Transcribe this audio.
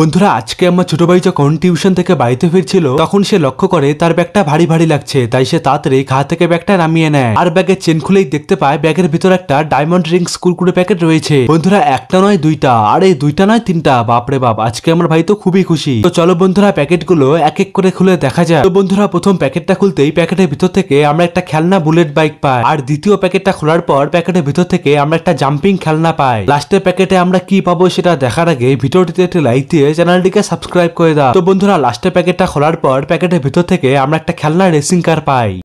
বন্ধুরা আজকে আমার ছোট ভাই যখন টিউশন থেকে বাড়িতে ফিরছিল তখন সে লক্ষ্য করে তার ব্যাগটা ভারী ভারী লাগছে তাই সে তাড়াতাড়ি ঘা থেকে ব্যাগটা নামিয়ে নেয় আর ব্যাগের চেন খুলেই দেখতে পায় ব্যাগের ভিতর একটা ডায়মন্ড রিংস কুরকুরে প্যাকেট রয়েছে বন্ধুরা একটা নয় দুইটা আর এই দুইটা নয় তিনটা বাপরে বাপ আজকে আমার ভাই তো খুবই খুশি তো চলো বন্ধুরা প্যাকেট গুলো এক এক করে খুলে দেখা যায় তো বন্ধুরা প্রথম প্যাকেটটা খুলতেই প্যাকেটের ভিতর থেকে আমরা একটা খেলনা বুলেট বাইক পাই আর দ্বিতীয় প্যাকেটটা খোলার পর প্যাকেটের ভিতর থেকে আমরা একটা জাম্পিং খেলনা পাই লাস্টের প্যাকেটে আমরা কি পাবো সেটা দেখার আগে ভিতরটিতে একটি লাইট দিয়ে চ্যানেলটিকে সাবস্ক্রাইব করে দাও তো বন্ধুরা লাস্টে প্যাকেটটা খোলার পর প্যাকেটের ভিতর থেকে আমরা একটা খেলনা রেসিং কার পাই